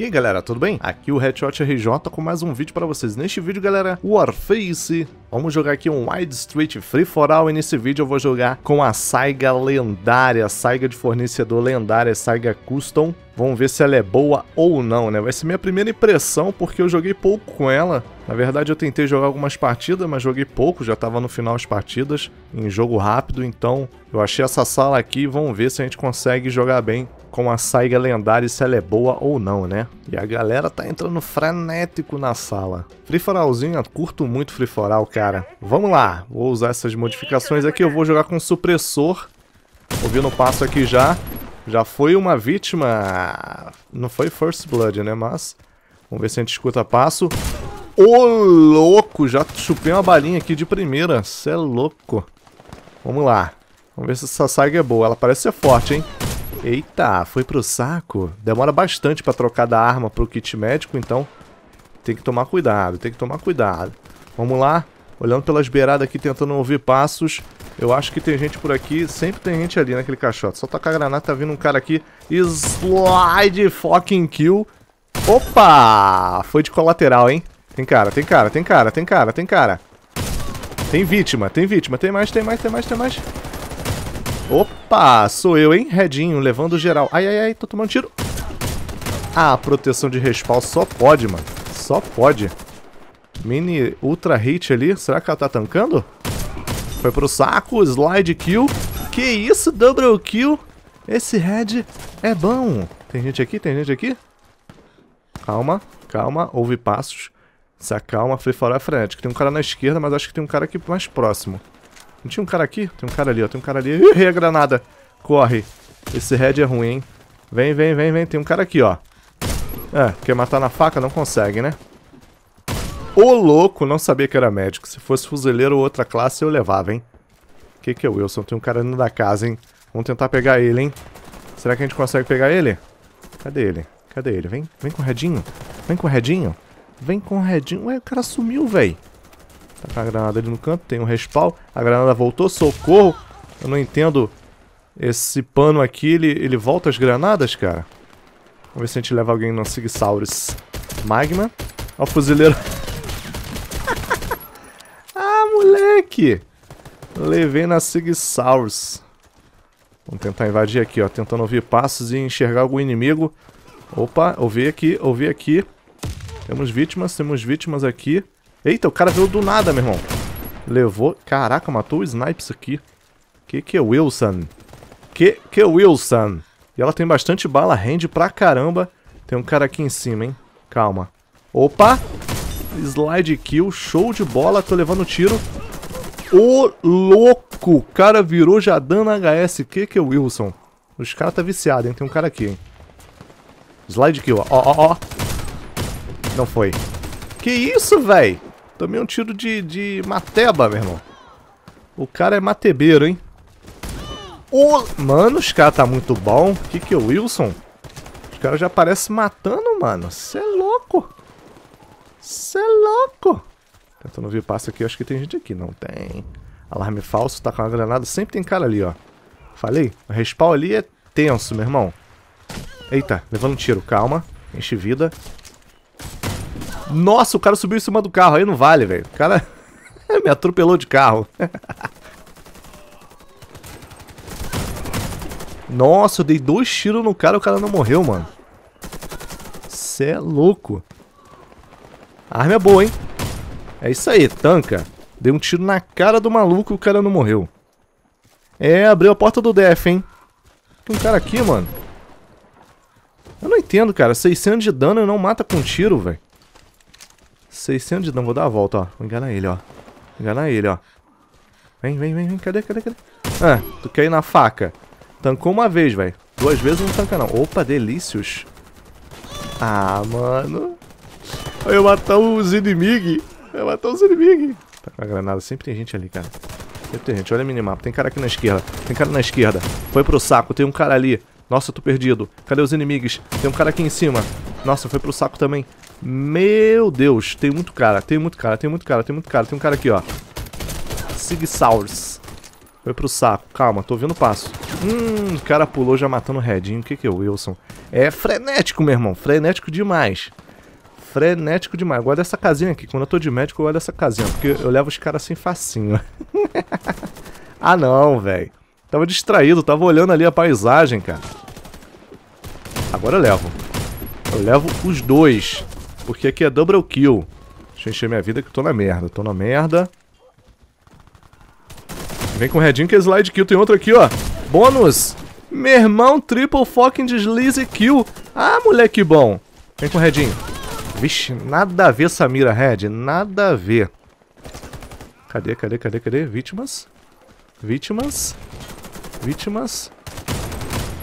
E aí galera, tudo bem? Aqui o Headshot RJ com mais um vídeo para vocês. Neste vídeo galera, Warface, vamos jogar aqui um Wide Street Free For All e nesse vídeo eu vou jogar com a Saiga lendária, Saiga de fornecedor lendária, Saiga Custom Vamos ver se ela é boa ou não, né? Vai ser minha primeira impressão, porque eu joguei pouco com ela. Na verdade, eu tentei jogar algumas partidas, mas joguei pouco, já estava no final as partidas, em jogo rápido, então eu achei essa sala aqui, vamos ver se a gente consegue jogar bem com a Saiga Lendária se ela é boa ou não, né? E a galera tá entrando frenético na sala. Free foralzinha, curto muito Free Foral, cara. Vamos lá, vou usar essas modificações aqui, eu vou jogar com supressor. Ouvindo o passo aqui já. Já foi uma vítima. Não foi First Blood, né? Mas. Vamos ver se a gente escuta passo. Ô, louco! Já chupei uma balinha aqui de primeira. Cê é louco. Vamos lá. Vamos ver se essa saga é boa. Ela parece ser forte, hein? Eita, foi pro saco. Demora bastante pra trocar da arma pro kit médico, então... Tem que tomar cuidado, tem que tomar cuidado. Vamos lá. Olhando pelas beiradas aqui, tentando ouvir passos. Eu acho que tem gente por aqui, sempre tem gente ali naquele caixote. Só tocar a granada, tá vindo um cara aqui. Slide fucking kill. Opa! Foi de colateral, hein? Tem cara, tem cara, tem cara, tem cara, tem cara. Tem vítima, tem vítima. Tem mais, tem mais, tem mais, tem mais. Opa! Sou eu, hein? Redinho, levando geral. Ai, ai, ai, tô tomando tiro. Ah, proteção de respawn só pode, mano. Só pode. Mini ultra hit ali. Será que ela tá tancando? Foi pro saco, slide kill. Que isso, double kill. Esse head é bom. Tem gente aqui, tem gente aqui. Calma, calma, houve passos. Se acalma, free for é frenético. Tem um cara na esquerda, mas acho que tem um cara aqui mais próximo. Não tinha um cara aqui? Tem um cara ali, ó. Tem um cara ali. errei a granada. Corre. Esse head é ruim, hein? Vem, vem, vem, vem. Tem um cara aqui, ó. É, quer matar na faca? Não consegue, né? Ô louco, não sabia que era médico. Se fosse fuzileiro ou outra classe, eu levava, hein? O que, que é o Wilson? Tem um cara dentro da casa, hein? Vamos tentar pegar ele, hein? Será que a gente consegue pegar ele? Cadê ele? Cadê ele? Vem, vem com Redinho. Vem Redinho. Vem redinho. Ué, o cara sumiu, velho. Tá com a granada ali no canto, tem um respawn. A granada voltou, socorro. Eu não entendo esse pano aqui. Ele, ele volta as granadas, cara. Vamos ver se a gente leva alguém no Sigsaurus Magma. Ó o fuzileiro... moleque! Levei na Sigsaurus. Vamos tentar invadir aqui, ó. Tentando ouvir passos e enxergar algum inimigo. Opa, ouvi aqui, ouvi aqui. Temos vítimas, temos vítimas aqui. Eita, o cara veio do nada, meu irmão. Levou... Caraca, matou o Snipes aqui. Que que é Wilson? Que que é Wilson? E ela tem bastante bala, rende pra caramba. Tem um cara aqui em cima, hein? Calma. Opa! slide kill, show de bola, tô levando tiro. Ô louco, o cara virou já dando HS, que que é o Wilson? Os caras tá viciado, hein, tem um cara aqui, hein. Slide kill, ó, ó, ó. Não foi. Que isso, velho? Tomei um tiro de, de mateba, meu irmão. O cara é matebeiro, hein. Ô, mano, os caras tá muito bom. Que que é o Wilson? Os caras já parecem matando, mano. Você é Cê é louco! Tentando ouvir o passo aqui, acho que tem gente aqui. Não tem. Alarme falso, tá com uma granada. Sempre tem cara ali, ó. Falei? O respawn ali é tenso, meu irmão. Eita, levando um tiro. Calma. Enche vida. Nossa, o cara subiu em cima do carro. Aí não vale, velho. O cara me atropelou de carro. Nossa, eu dei dois tiros no cara e o cara não morreu, mano. Cê é louco. A arma é boa, hein? É isso aí, tanca. Dei um tiro na cara do maluco e o cara não morreu. É, abriu a porta do def, hein? Tem um cara aqui, mano. Eu não entendo, cara. 600 de dano e não mata com tiro, velho. 600 de dano. Vou dar a volta, ó. Vou enganar ele, ó. enganar ele, ó. Vem, vem, vem, vem. Cadê, cadê, cadê? Ah, tu quer ir na faca. Tancou uma vez, velho. Duas vezes não tanca, não. Opa, delícios. Ah, mano. Eu ia matar os inimigos. Eu ia matar os inimigos. Tá com a granada. Sempre tem gente ali, cara. Sempre tem gente. Olha o minimapa. Tem cara aqui na esquerda. Tem cara na esquerda. Foi pro saco. Tem um cara ali. Nossa, eu tô perdido. Cadê os inimigos? Tem um cara aqui em cima. Nossa, foi pro saco também. Meu Deus. Tem muito cara. Tem muito cara. Tem muito cara. Tem muito cara. Tem um cara aqui, ó. Sigsaurs. Foi pro saco. Calma, tô ouvindo o passo. Hum, o cara pulou já matando o Redinho. O que que é o Wilson? É frenético, meu irmão. Frenético demais frenético demais. Guarda essa casinha aqui. Quando eu tô de médico, eu guardo essa casinha. Porque eu levo os caras assim facinho. ah, não, velho. Tava distraído. Tava olhando ali a paisagem, cara. Agora eu levo. Eu levo os dois. Porque aqui é double kill. Deixa eu encher minha vida que eu tô na merda. tô na merda. Vem com o redinho que é slide kill. Tem outro aqui, ó. Bônus. Meu irmão, triple fucking deslize kill. Ah, moleque bom. Vem com o redinho. Vixe, nada a ver essa mira, Red. Nada a ver. Cadê, cadê, cadê, cadê? Vítimas. Vítimas. Vítimas.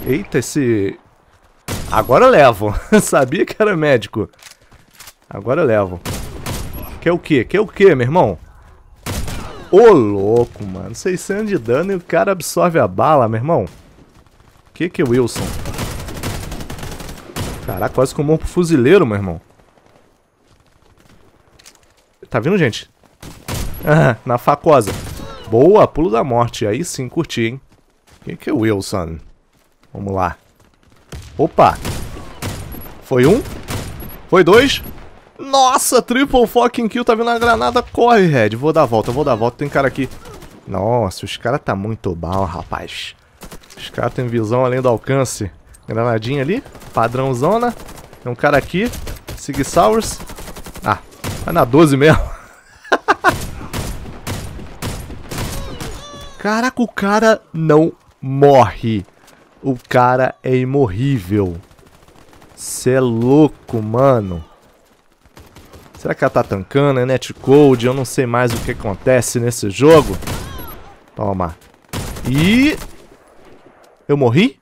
Eita, esse... Agora eu levo. Sabia que era médico. Agora eu levo. Quer o quê? Quer o quê, meu irmão? Ô, louco, mano. 600 de dano e o cara absorve a bala, meu irmão. Que que é Wilson? Caraca, quase que eu morro pro fuzileiro, meu irmão. Tá vindo, gente? Ah, na facosa. Boa, pulo da morte. Aí sim, curti, hein? Quem que é o Wilson? Vamos lá. Opa! Foi um. Foi dois. Nossa, triple fucking kill. Tá vindo uma granada. Corre, Red. Vou dar a volta, vou dar a volta. Tem cara aqui. Nossa, os caras tá muito bom, rapaz. Os caras têm visão além do alcance. Granadinha ali. Padrãozona. Tem um cara aqui. sigsaurus Vai na 12 mesmo. Caraca, o cara não morre. O cara é imorrível. Cê é louco, mano. Será que ela tá tancando? É netcode? Eu não sei mais o que acontece nesse jogo. Toma. E... Eu morri?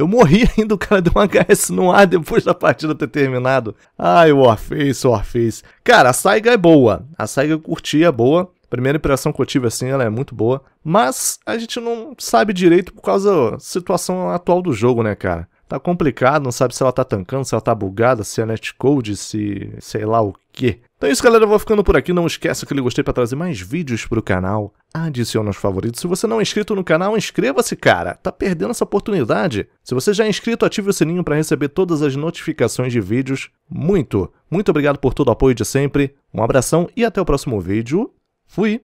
Eu morri ainda, o cara deu um HS no ar depois da partida ter terminado. Ai, Warface, Warface. Cara, a saiga é boa. A saiga eu curti, é boa. Primeira impressão que eu tive assim, ela é muito boa. Mas a gente não sabe direito por causa da situação atual do jogo, né, cara? tá complicado, não sabe se ela tá tancando, se ela tá bugada, se é netcode, se sei lá o quê. Então é isso, galera, eu vou ficando por aqui. Não esqueça ele gostei para trazer mais vídeos pro canal. Adicione aos favoritos. Se você não é inscrito no canal, inscreva-se, cara. Tá perdendo essa oportunidade. Se você já é inscrito, ative o sininho para receber todas as notificações de vídeos. Muito, muito obrigado por todo o apoio de sempre. Um abração e até o próximo vídeo. Fui!